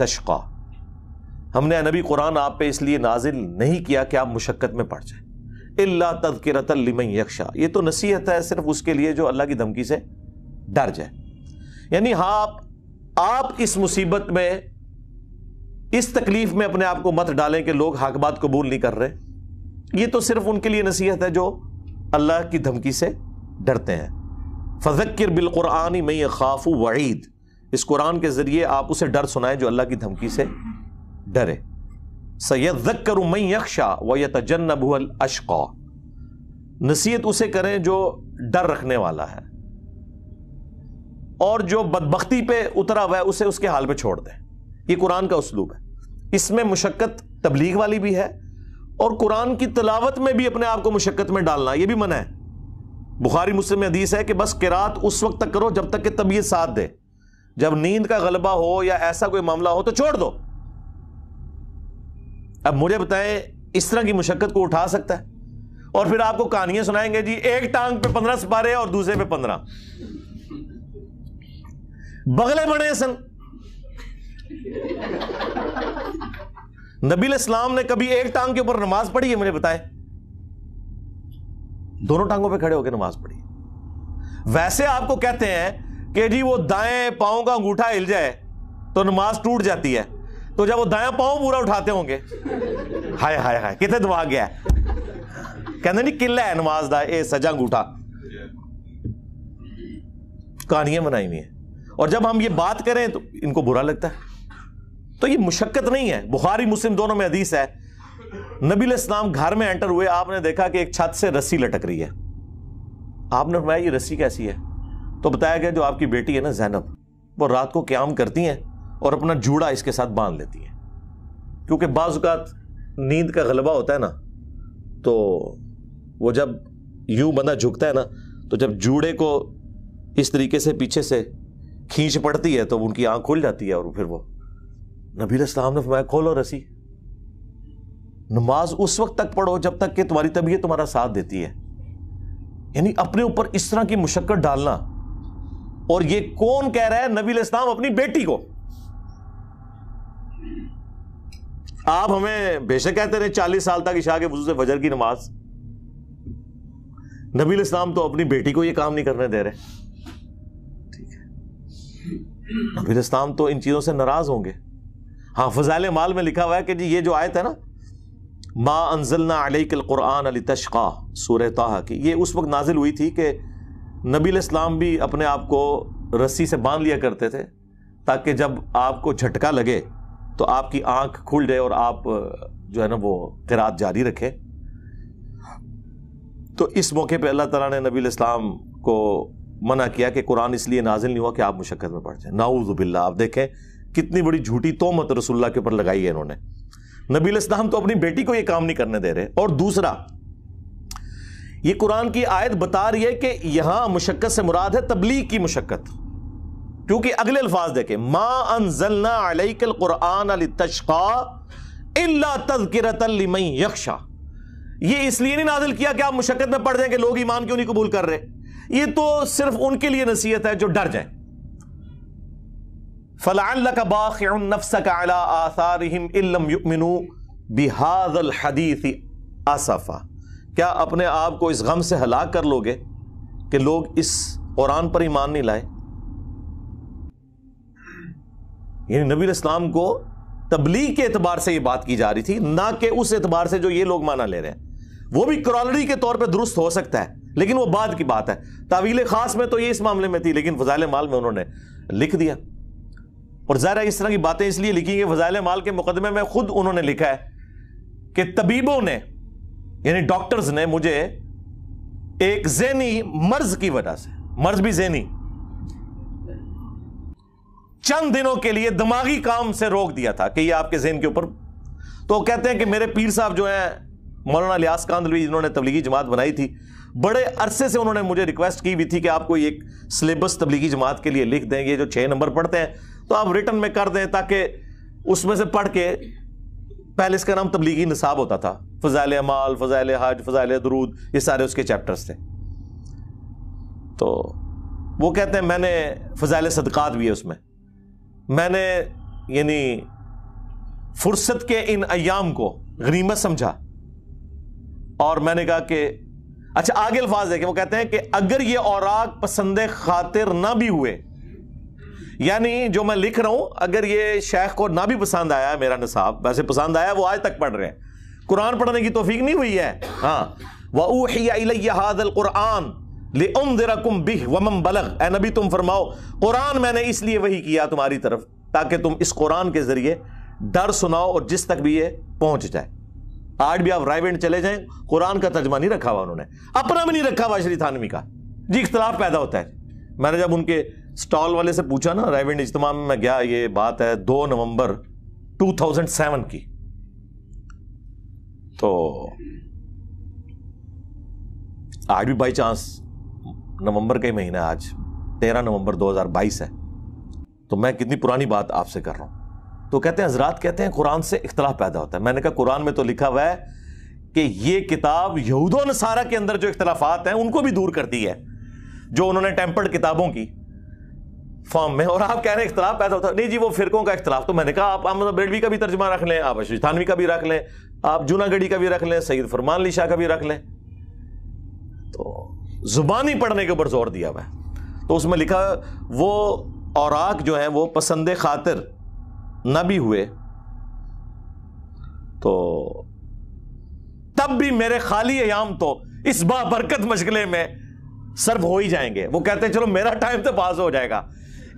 तशक हमने नबी कुरान आप पे इसलिए नाजिल नहीं किया कि आप मुशक्क़त में पड़ जाए अल्ला रतलम यक्षा ये तो नसीहत है सिर्फ उसके लिए जो अल्लाह की धमकी से डर जाए यानी हाँ आप आप इस मुसीबत में इस तकलीफ में अपने आप को मत डालें कि लोग हाकबात कबूल नहीं कर रहे ये तो सिर्फ उनके लिए नसीहत है जो अल्लाह की धमकी से डरते हैं फ़जक्र बिलकुरानी मैं खाफ वईद इस कुरान के ज़रिए आप उसे डर सुनाएं जो अल्लाह की धमकी से डरे सैदक्कर मई यक्षा व यतजनबल अशक़ा नसीहत उसे करें जो डर रखने वाला है और जो बदबख्ती पे उतरा हुआ है उसे उसके हाल पे छोड़ दें ये कुरान का उसलूब है इसमें मुशक्क़त तबलीग वाली भी है और कुरान की तलावत में भी अपने आप को मुशक्क़त में डालना ये भी मना है बुखारी मुस्लिम में हदीस है कि बस किरात उस वक्त तक करो जब तक कि तबीयत साथ दे जब नींद का गलबा हो या ऐसा कोई मामला हो तो छोड़ दो अब मुझे बताएं इस तरह की मुशक्कत को उठा सकता है और फिर आपको कहानियां सुनाएंगे जी एक टांग पे पंद्रह सिपारे और दूसरे पे पंद्रह बगले बने सन नबी इस्लाम ने कभी एक टांग के ऊपर नमाज पढ़ी है मुझे बताएं दोनों टांगों पे खड़े होकर नमाज पढ़ी वैसे आपको कहते हैं कि जी वो दाएं पाओ का अंगूठा हिल जाए तो नमाज टूट जाती है तो जब वो दाया पाओ पूरा उठाते होंगे हाय हाय हाय कितने दबा गया है कहते नहीं किला है नमाज का ए सजा अंगूठा कहानियां बनाई हुई है और जब हम ये बात करें तो इनको बुरा लगता है तो ये मुशक्कत नहीं है बुखारी मुस्लिम दोनों में हदीस है नबील इस्लाम घर में एंटर हुए आपने देखा कि एक छत से रस्सी लटक रही है आपने फरमाया ये रस्सी कैसी है तो बताया गया जो आपकी बेटी है ना जैनब वो रात को क्याम करती हैं और अपना जूड़ा इसके साथ बांध लेती हैं क्योंकि बाज़ात नींद का गलबा होता है ना तो वो जब यूं बंदा झुकता है ना तो जब जूड़े को इस तरीके से पीछे से खींच पड़ती है तो उनकी आंख खुल जाती है और फिर वो नबील इस्लाम ने फरमाया खोलो रस्सी नमाज उस वक्त तक पढ़ो जब तक कि तुम्हारी तबीयत तुम्हारा साथ देती है यानी अपने ऊपर इस तरह की मुशक्क़त डालना और ये कौन कह रहा है नबी इस्लाम अपनी बेटी को आप हमें बेशक कहते रहे चालीस साल तक इशा के वजू से की नमाज नबी इस्लाम तो अपनी बेटी को ये काम नहीं करने दे रहे ठीक है नबी इस्लाम तो इन चीज़ों से नाराज़ होंगे हाँ फजाल माल में लिखा हुआ है कि जी ये जो आयत है ना मा अनजलना कुरान अली तशक़ा सूर तहा की ये उस वक्त नाजिल हुई थी कि नबी इस्लाम भी अपने आप को रस्सी से बांध लिया करते थे ताकि जब आपको झटका लगे तो आपकी आंख खुल जाए और आप जो है ना वो किरात जारी रखें तो इस मौके पे अल्लाह ताला ने नबी इस्लाम को मना किया कि कुरान इसलिए नाजिल नहीं हुआ कि आप मुशक्क़त में पड़ जाए नाउज़ुबिल्ला आप देखें कितनी बड़ी झूठी तोहमत रसुल्ला के ऊपर लगाई है इन्होंने नबील इस्लाम तो अपनी बेटी को यह काम नहीं करने दे रहे और दूसरा यह कुरान की आयत बता रही है कि यहां मुशक्कत से मुराद है तबलीग की मुशक्कत क्योंकि अगले अल्फाज देखें मा अनजलना ये इसलिए नहीं नाजिल किया कि आप मुशक्कत में पड़ जाएं कि लोग ईमान क्यों नहीं कबूल कर रहे ये तो सिर्फ उनके लिए नसीहत है जो डर जाए आसफ़ा क्या अपने आप को इस गम से हलाक कर लोगे कि लोग इस कुरान पर ईमान नहीं लाए यानी नबी इस्लाम को तबलीग के एतबार से ये बात की जा रही थी ना कि उस एतबार से जो ये लोग माना ले रहे हैं वो भी क्रॉलरी के तौर पर दुरुस्त हो सकता है लेकिन वो बाद की बात है तावील खास में तो ये इस मामले में थी लेकिन फजाइल माल में उन्होंने लिख दिया और ज़ाहिर है इस तरह की बातें इसलिए लिखी गई फजाइल माल के मुकदमे में खुद उन्होंने लिखा है कि तबीबों ने यानी डॉक्टर्स ने मुझे एक जैनी मर्ज की वजह से मर्ज भी जैनी चंद दिनों के लिए दिमागी काम से रोक दिया था कि ये आपके जहन के ऊपर तो कहते हैं कि मेरे पीर साहब जो हैं मौलाना लियास कांदलवी जिन्होंने तबलीगी जमात बनाई थी बड़े अरसे से उन्होंने मुझे रिक्वेस्ट की भी थी कि आप कोई एक सिलेबस तबलीगी जमात के लिए लिख दें ये जो छः नंबर पढ़ते हैं तो आप रिटर्न में कर दें ताकि उसमें से पढ़ के पहले इसका नाम तबलीगी निसाब होता था फजाइल अमाल फजाइल हज फजाइल दरूद ये सारे उसके चैप्टर्स थे तो वो कहते हैं मैंने फजाइल सदक़ात भी है उसमें मैंने यानी फुर्सत के इन अयाम को गनीमत समझा और मैंने कहा कि अच्छा आगे अल्फाज कि वो कहते हैं कि अगर ये औराक पसंद खातिर ना भी हुए यानी जो मैं लिख रहा हूं अगर ये शेख को ना भी पसंद आया मेरा निसाब वैसे पसंद आया वो आज तक पढ़ रहे हैं कुरान पढ़ने की तोफीक नहीं हुई है हाँ नबी तुम फरमाओ कुरान मैंने इसलिए वही किया तुम्हारी तरफ ताकि तुम इस कुरान के जरिए डर सुनाओ और जिस तक भी ये पहुंच जाए आज भी आप रायवेंड चले जाएं कुरान का तर्जमा नहीं रखा हुआ उन्होंने अपना भी नहीं रखा हुआ श्री थानवी का जी इख्तलाफ पैदा होता है मैंने जब उनके स्टॉल वाले से पूछा ना रायविंड इज्तम में गया ये बात है दो नवंबर 2007 की तो आज भी बाई चांस नवंबर का ही महीना आज 13 नवंबर 2022 है तो मैं कितनी पुरानी बात आपसे कर रहा हूं तो कहते हैं हजरात कहते हैं कुरान से इख्तलाफ पैदा होता है मैंने कहा कुरान में तो लिखा हुआ है कि ये किताब यहूदो नसारा के अंदर जो इख्तलाफात हैं उनको भी दूर करती है जो उन्होंने टेम्पर्ड किताबों की फॉर्म में और आप कह रहे हैं इख्तलाफ पैदा होता नहीं जी वो फिरकों का इख्तलाफ तो मैंने कहा आप अहमद मतलब बेलवी का भी तर्जमा रख लें आप अशीष थानवी का भी रख लें आप जूनागढ़ी का भी रख लें सईद फरमान अली शाह का भी रख लें तो जुबानी पढ़ने के ऊपर जोर दिया हुआ है तो उसमें लिखा वो औराक जो है वो पसंद खातिर न भी हुए तो तब भी मेरे खाली याम तो इस बाबरकत मशगले में सर्व हो ही जाएंगे वो कहते हैं चलो मेरा टाइम तो पास हो जाएगा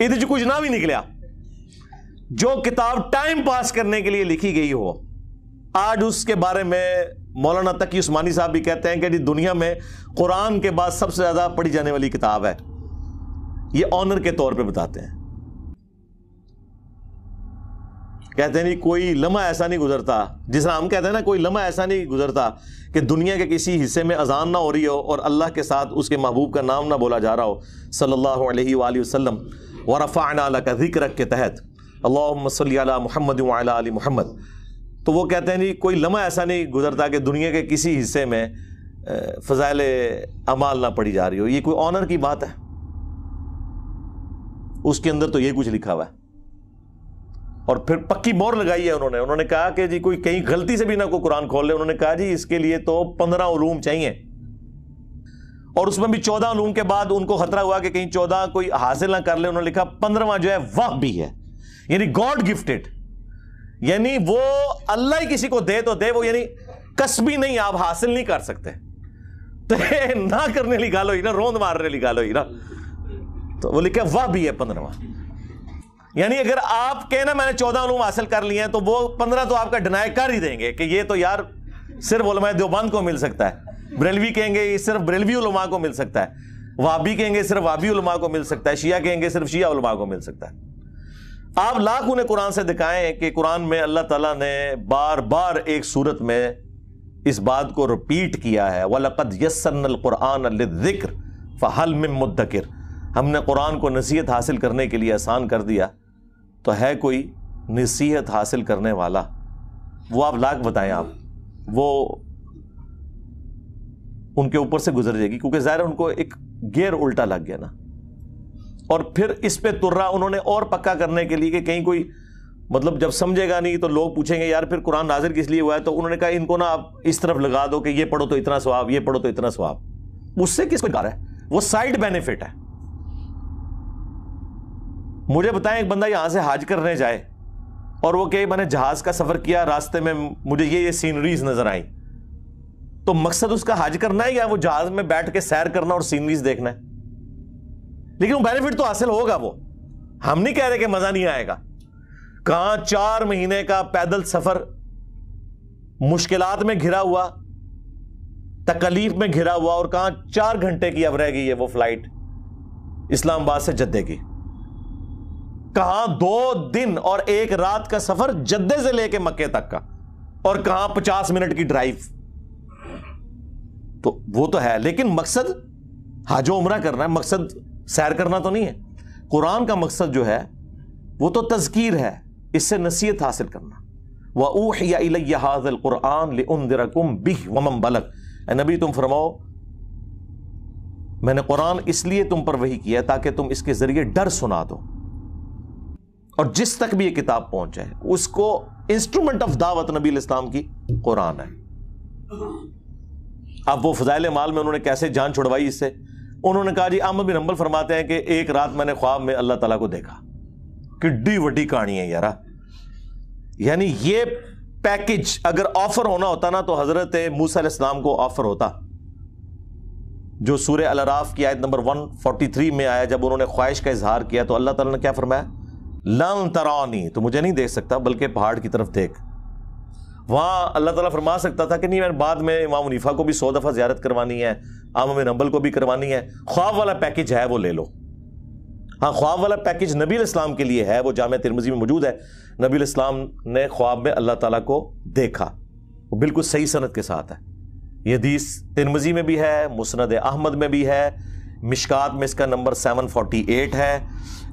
इधर जो कुछ ना भी निकलिया जो किताब टाइम पास करने के लिए लिखी गई हो आज उसके बारे में मौलाना तकी उस्मानी साहब भी कहते हैं कि दुनिया में कुरान के बाद सबसे ज़्यादा पढ़ी जाने वाली किताब है ये ऑनर के तौर पे बताते हैं कहते हैं नहीं कोई लम्हा ऐसा नहीं गुजरता जिस हम कहते हैं ना कोई लम्हा ऐसा नहीं गुजरता कि दुनिया के किसी हिस्से में अजान ना हो रही हो और अल्लाह के साथ उसके महबूब का नाम ना बोला जा रहा हो सल्लल्लाहु अलैहि वसल्लम वरफ़ाना का जिक्र के तहत अल्लाह महमद अली महमद तो वो कहते हैं नहीं कोई लम्हा ऐसा नहीं गुजरता कि दुनिया के किसी हिस्से में फ़जाइल अमाल ना पड़ी जा रही हो ये कोई ऑनर की बात है उसके अंदर तो ये कुछ लिखा हुआ है और फिर पक्की मोर लगाई है उन्होंने उन्होंने कहा कि जी कोई कहीं गलती से भी ना कोई कुरान खोल ले उन्होंने कहा जी इसके लिए तो पंद्रह उलूम चाहिए और उसमें भी चौदह उलूम के बाद उनको खतरा हुआ कि कहीं चौदह कोई हासिल ना कर ले उन्होंने लिखा पंद्रवा जो है वह भी है यानी गॉड गिफ्टेड यानी वो अल्लाह ही किसी को दे तो दे वो यानी कसबी नहीं आप हासिल नहीं कर सकते तो ना करने ली लो ना रोंद मारने ली लो ना तो वो लिखा वह भी है पंद्रवा यानी अगर आप कहें ना मैंने चौदह उलूम हासिल कर लिए हैं तो वो पंद्रह तो आपका डिनाई कर ही देंगे कि ये तो यार सिर्फ उलमा देवबंद को मिल सकता है ब्रेलवी कहेंगे ये सिर्फ ब्रेलवी उलमा को मिल सकता है वाबी कहेंगे सिर्फ वाबी उलमा को मिल सकता है शिया कहेंगे सिर्फ शिया उलमा को मिल सकता है आप लाख उन्हें कुरान से दिखाएं कि कुरान में अल्लाह तला ने बार बार एक सूरत में इस बात को रिपीट किया है वलकद यसन कुरान फल में मुद्दकर हमने कुरान को नसीहत हासिल करने के लिए आसान कर दिया तो है कोई नसीहत हासिल करने वाला वो आप लाख बताएं आप वो उनके ऊपर से गुजर जाएगी क्योंकि ज़ाहिर उनको एक गेयर उल्टा लग गया ना और फिर इस पे तुर्रा उन्होंने और पक्का करने के लिए कि कहीं कोई मतलब जब समझेगा नहीं तो लोग पूछेंगे यार फिर कुरान नाजिर किस लिए हुआ है तो उन्होंने कहा इनको ना आप इस तरफ लगा दो कि ये पढ़ो तो इतना स्वाब ये पढ़ो तो इतना स्वाब उससे किस प्रकार है वो साइड बेनिफिट है मुझे बताएं एक बंदा यहां से हाज करने जाए और वो कहे मैंने जहाज़ का सफ़र किया रास्ते में मुझे ये ये सीनरीज नज़र आई तो मकसद उसका हाज करना है या वो जहाज़ में बैठ के सैर करना और सीनरीज देखना है लेकिन वो बेनिफिट तो हासिल होगा वो हम नहीं कह रहे कि मज़ा नहीं आएगा कहाँ चार महीने का पैदल सफ़र मुश्किलात में घिरा हुआ तकलीफ में घिरा हुआ और कहाँ चार घंटे की अब रह गई है वो फ्लाइट इस्लामाबाद से जद्दे की कहा दो दिन और एक रात का सफर जद्दे से लेके मक्के तक का और कहा पचास मिनट की ड्राइव तो वो तो है लेकिन मकसद हाजो उमरा करना है मकसद सैर करना तो नहीं है कुरान का मकसद जो है वो तो तस्कीर है इससे नसीहत हासिल करना वह याजल कुरान उम बिह वमम बलक नबी तुम फरमाओ मैंने कुरान इसलिए तुम पर वही किया ताकि तुम इसके जरिए डर सुना दो और जिस तक भी ये किताब पहुंचे उसको इंस्ट्रूमेंट ऑफ दावत नबी इस्लाम की कुरान है अब वो फजाइल माल में उन्होंने कैसे जान छुड़वाई इससे उन्होंने कहा जी अहमद बिन हम्बल फरमाते हैं कि एक रात मैंने ख्वाब में अल्लाह तला को देखा किड्डी वड्डी कहानी है यार यानी ये पैकेज अगर ऑफर होना होता ना तो हजरत मूसा इस्लाम को ऑफर होता जो सूर्य अलराफ की आयत नंबर 143 में आया जब उन्होंने ख्वाहिश का इजहार किया तो अल्लाह ताला ने क्या फरमाया लन तरानी तो मुझे नहीं देख सकता बल्कि पहाड़ की तरफ देख वहाँ अल्लाह ताला फरमा सकता था कि नहीं मैं बाद में इमाम मुनीफा को भी सौ दफ़ा ज्यारत करवानी है आम नंबल को भी करवानी है ख्वाब वाला पैकेज है वो ले लो हाँ ख्वाब वाला पैकेज नबी इस्लाम के लिए है वो जाम तिरमजी में मौजूद है नबी इस्लाम ने ख्वाब में अल्लाह ताला को देखा वो बिल्कुल सही सनत के साथ है यह हदीस तिरमजी में भी है मुसनद अहमद में भी है मिशकात में इसका नंबर 748 है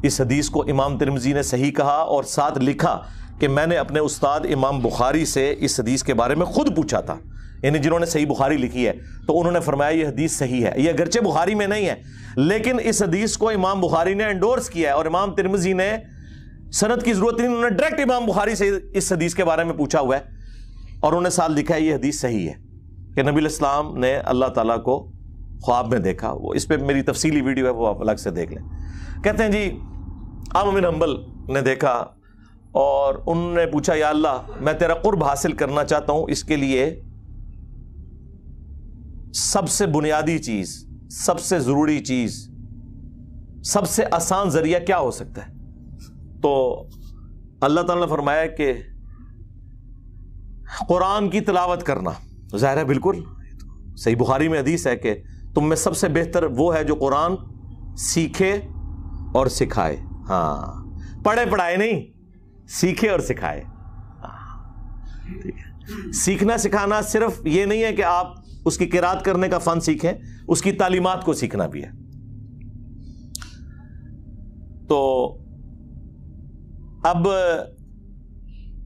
इस हदीस को इमाम तिरमजी ने सही कहा और साथ लिखा कि मैंने अपने उस्ताद इमाम बुखारी से इस हदीस के बारे में खुद पूछा था यानी जिन्होंने सही बुखारी लिखी है तो उन्होंने फरमाया ये हदीस सही है ये अगरचे बुखारी में नहीं है लेकिन इस हदीस को इमाम बुखारी ने एंडोर्स किया है और इमाम तिरमजी ने सनत की जरूरत नहीं उन्होंने डायरेक्ट इमाम बुखारी से इस हदीस के बारे में पूछा हुआ है और उन्होंने साथ लिखा है ये हदीस सही है कि नबी ने अल्लाह ताला को ख्वाब में देखा वो इस पर मेरी तफसीली वीडियो है वो आप अलग से देख लें कहते हैं जी आम अमिन हम्बल ने देखा और उनने पूछा या अल्लाह मैं तेरा कुर्ब हासिल करना चाहता हूँ इसके लिए सबसे बुनियादी चीज़ सबसे ज़रूरी चीज़ सबसे आसान ज़रिया क्या हो सकता है तो अल्लाह ताला ने फरमाया कि कुरान की तलावत करना ज़ाहिर है बिल्कुल तो सही बुखारी में हदीस है कि तुम में सबसे बेहतर वो है जो कुरान सीखे और सिखाए हाँ पढ़े पढ़ाए नहीं सीखे और सिखाए सीखना सिखाना सिर्फ ये नहीं है कि आप उसकी किरात करने का फन सीखें उसकी तालीमत को सीखना भी है तो अब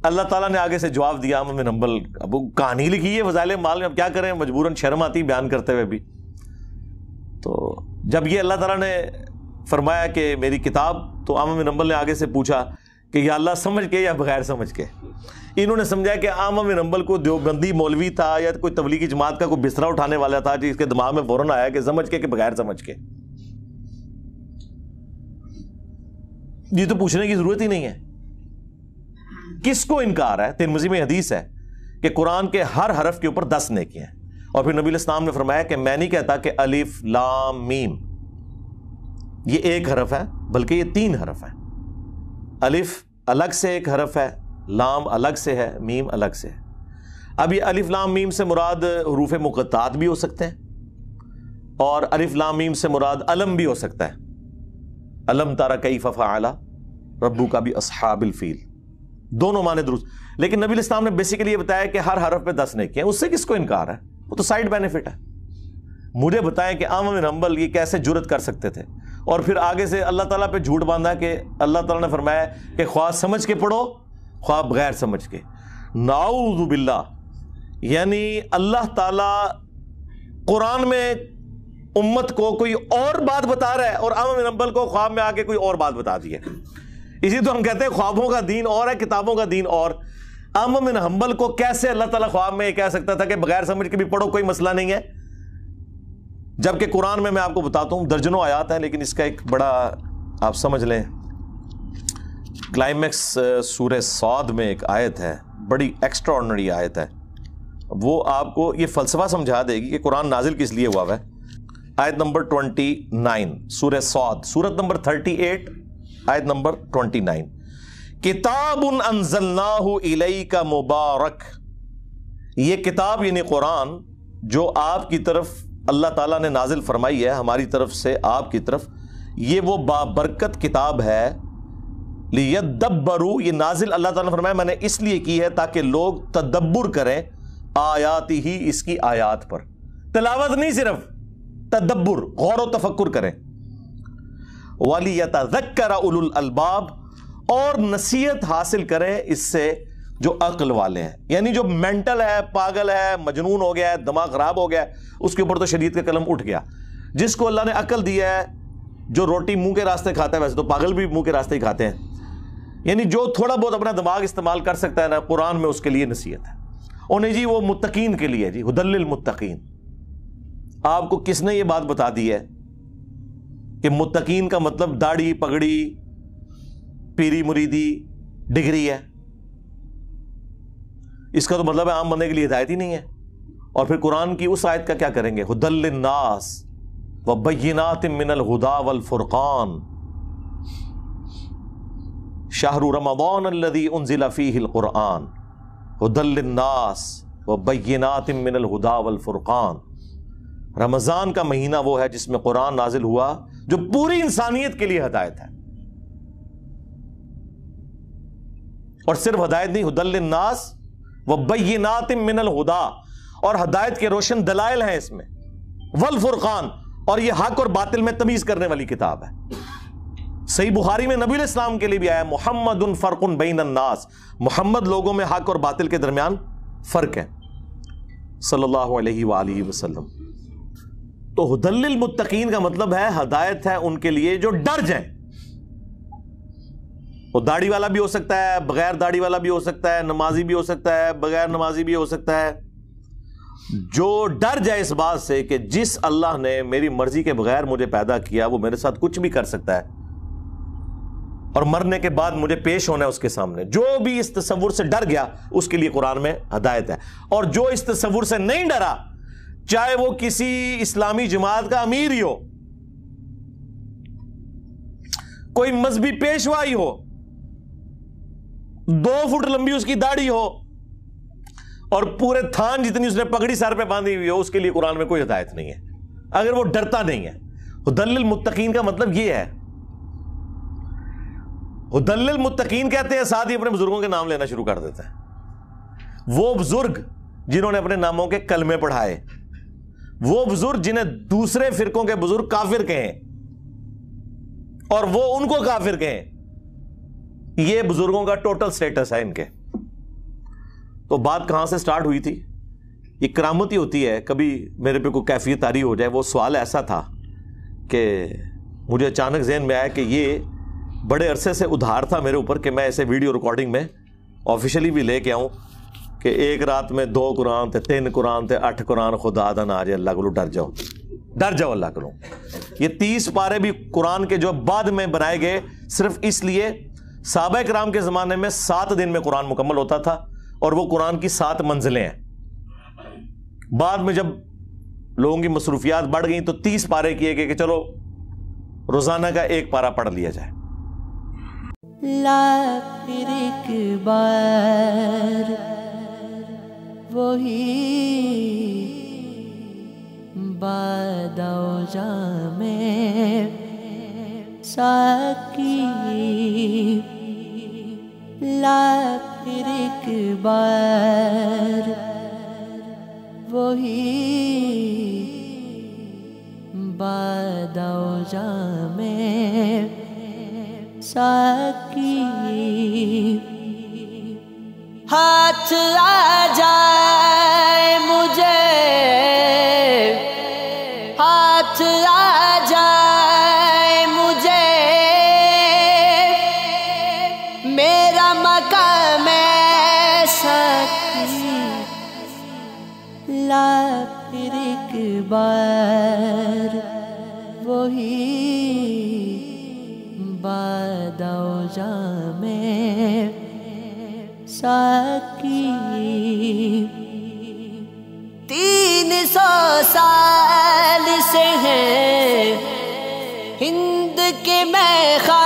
अल्लाह ताला ने आगे से जवाब दिया अमन नंबल अब कहानी लिखी है फजाइल माल में अब क्या करें मजबूरन शर्म आती बयान करते हुए भी तो जब ये अल्लाह ताला ने फरमाया कि मेरी किताब तो आम नंबल ने आगे से पूछा कि यह अल्लाह समझ के या बगैर समझ के इन्होंने समझा कि आम में नंबल को देवबंदी मौलवी था या कोई तबलीगी जमात का कोई बिस्तरा उठाने वाला था जिसके दिमाग में फ़ौरन आया कि समझ के कि बगैर समझ के ये तो पूछने की ज़रूरत ही नहीं है किसको इनकार है तिरमजी में हदीस है कि कुरान के हर हरफ के ऊपर दस नेकियां हैं और फिर नबी इस्लाम ने फरमाया कि मैं नहीं कहता कि अलिफ लाम मीम ये एक हरफ है बल्कि ये तीन हरफ है अलिफ अलग से एक हरफ है लाम अलग से है मीम अलग से है अब ये अलिफ लाम मीम से मुराद हरूफ मुकतात भी हो सकते हैं और अलिफ लाम मीम से मुराद अलम भी हो सकता है अलम तारा कई आला रब्बू का भी असहाबिल फील दोनों माने दुरुस्त लेकिन नबी इस्लाम ने बेसिकली ये बताया कि हर हरफ पे दस नेकियां उससे किसको इनकार है वो तो साइड बेनिफिट है मुझे बताएं कि आम हम्बल ये कैसे जुरत कर सकते थे और फिर आगे से अल्लाह ताला पे झूठ बांधा कि अल्लाह ताला ने फरमाया कि ख्वाब समझ के पढ़ो ख्वाब बगैर समझ के नाउजुबिल्ला यानी अल्लाह ताला कुरान में उम्मत को कोई और बात बता रहा है और अमिन नंबल को ख्वाब में आके कोई और बात बता दी है इसी तो हम कहते हैं ख्वाबों का दीन और है किताबों का दीन और अमिन हम्बल को कैसे अल्लाह ताला ख्वाब में ये कह सकता था कि बगैर समझ के भी पढ़ो कोई मसला नहीं है जबकि कुरान में मैं आपको बताता हूं दर्जनों आयात हैं लेकिन इसका एक बड़ा आप समझ लें क्लाइमैक्स सूर सौद में एक आयत है बड़ी एक्स्ट्रॉर्डनरी आयत है वो आपको ये फ़लसफ़ा समझा देगी कि कुरान नाजिल किस लिए हुआ है आयत नंबर ट्वेंटी नाइन सूर सौद सूरत नंबर थर्टी एट आयत नंबर ट्वेंटी नाइन उन अनजल्लाहु का मुबारक ये किताब यानी कुरान जो आपकी तरफ अल्लाह ताला ने नाजिल फरमाई है हमारी तरफ से आपकी तरफ ये वो बाबरकत किताब है लियदब्बरू ये नाजिल अल्लाह ताला ने फरमाया मैंने इसलिए की है ताकि लोग तदब्बर करें आयात ही इसकी आयात पर तलावत नहीं सिर्फ तदब्बर गौर व तफक् करें वाली तजक्र उल अलबाब और नसीहत हासिल करें इससे जो अक्ल वाले हैं यानी जो मेंटल है पागल है मजनून हो गया है दिमाग खराब हो गया है उसके ऊपर तो शरीयत का कलम उठ गया जिसको अल्लाह ने अकल दिया है जो रोटी मुंह के रास्ते खाता है वैसे तो पागल भी मुंह के रास्ते ही खाते हैं यानी जो थोड़ा बहुत अपना दिमाग इस्तेमाल कर सकता है ना कुरान में उसके लिए नसीहत है और नहीं जी वो मुतकीन के लिए जी हदल मुतकीन आपको किसने ये बात बता दी है कि मुतकीन का मतलब दाढ़ी पगड़ी पीरी मुरीदी डिग्री है इसका तो मतलब है आम बनने के लिए हिदायत ही नहीं है और फिर कुरान की उस आयत का क्या करेंगे हुदल्लिन्नास व बैनात मिनल हुदा वल फुरकान शाहरु रमदान अल्लदी उनजिला फ़ीहिल कुरान हुदल्लिन्नास व बैनात मिनल हुदा वल फुरकान रमज़ान का महीना वो है जिसमें कुरान नाजिल हुआ जो पूरी इंसानियत के लिए हदायत है और सिर्फ हदायत नहीं हदलनास वबैनात मिनल हुदा और हदायत के रोशन दलाइल हैं इसमें वल फुरकान और यह हक और बातिल में तमीज करने वाली किताब है सही बुखारी में नबी इस्लाम के लिए भी आया मोहम्मद उन फर्कन बैनन्नास मोहम्मद लोगों में हक और बातिल के दरमियान फर्क है सल्लल्लाहु अलैहि वसल्लम तो हदल मुत्तकीन का मतलब है हदायत है उनके लिए जो डर जाए वो तो दाढ़ी वाला भी हो सकता है बगैर दाढ़ी वाला भी हो सकता है नमाजी भी हो सकता है बगैर नमाजी भी हो सकता है जो डर जाए इस बात से कि जिस अल्लाह ने मेरी मर्जी के बगैर मुझे पैदा किया वो मेरे साथ कुछ भी कर सकता है और मरने के बाद मुझे पेश होना है उसके सामने जो भी इस तस्वुर से डर गया उसके लिए कुरान में हदायत है और जो इस तस्वुर से नहीं डरा चाहे वो किसी इस्लामी जमात का अमीर ही हो कोई मजहबी पेशवा ही हो दो फुट लंबी उसकी दाढ़ी हो और पूरे थान जितनी उसने पगड़ी सर पे बांधी हुई हो उसके लिए कुरान में कोई हदायत नहीं है अगर वो डरता नहीं है दल्लिल मुत्तकीन का मतलब ये है दल्लिल मुत्तकीन कहते हैं साथ ही अपने बुजुर्गों के नाम लेना शुरू कर देते हैं वो बुजुर्ग जिन्होंने अपने नामों के कलमे पढ़ाए वो बुजुर्ग जिन्हें दूसरे फिरकों के बुजुर्ग काफिर कहें और वो उनको काफिर कहें ये बुजुर्गों का टोटल स्टेटस है इनके तो बात कहां से स्टार्ट हुई थी ये करामती होती है कभी मेरे पे कोई कैफियत तारी हो जाए वो सवाल ऐसा था कि मुझे अचानक जहन में आया कि ये बड़े अरसे से उधार था मेरे ऊपर कि मैं ऐसे वीडियो रिकॉर्डिंग में ऑफिशियली भी लेके आऊँ कि एक रात में दो कुरान थे तीन कुरान थे अठ कुरान खुदा दन आ अल्लाह को डर जाओ डर जाओ अल्लाह करो ये तीस पारे भी कुरान के जो बाद में बनाए गए सिर्फ इसलिए सबक राम के ज़माने में सात दिन में कुरान मुकम्मल होता था और वो कुरान की सात मंजिलें हैं बाद में जब लोगों की मसरूफियात बढ़ गई तो तीस पारे किए गए कि चलो रोज़ाना का एक पारा पढ़ लिया जाए ला बार वही में साकी मिला फिर एक बार वही में साकी हाथ आ जा बार वही बदौ में साकी तीन सौ साल से है हिंद के मैं खा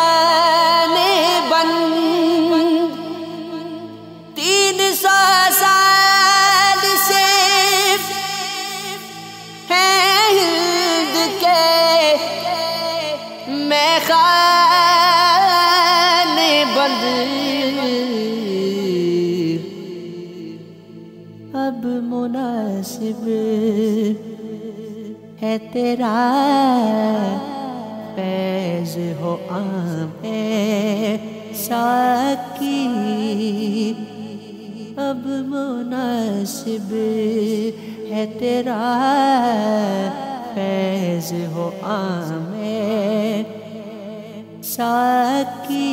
तेरा फैज हो आमे साकी अब मुनासिब है तेरा फैज हो आमे साकी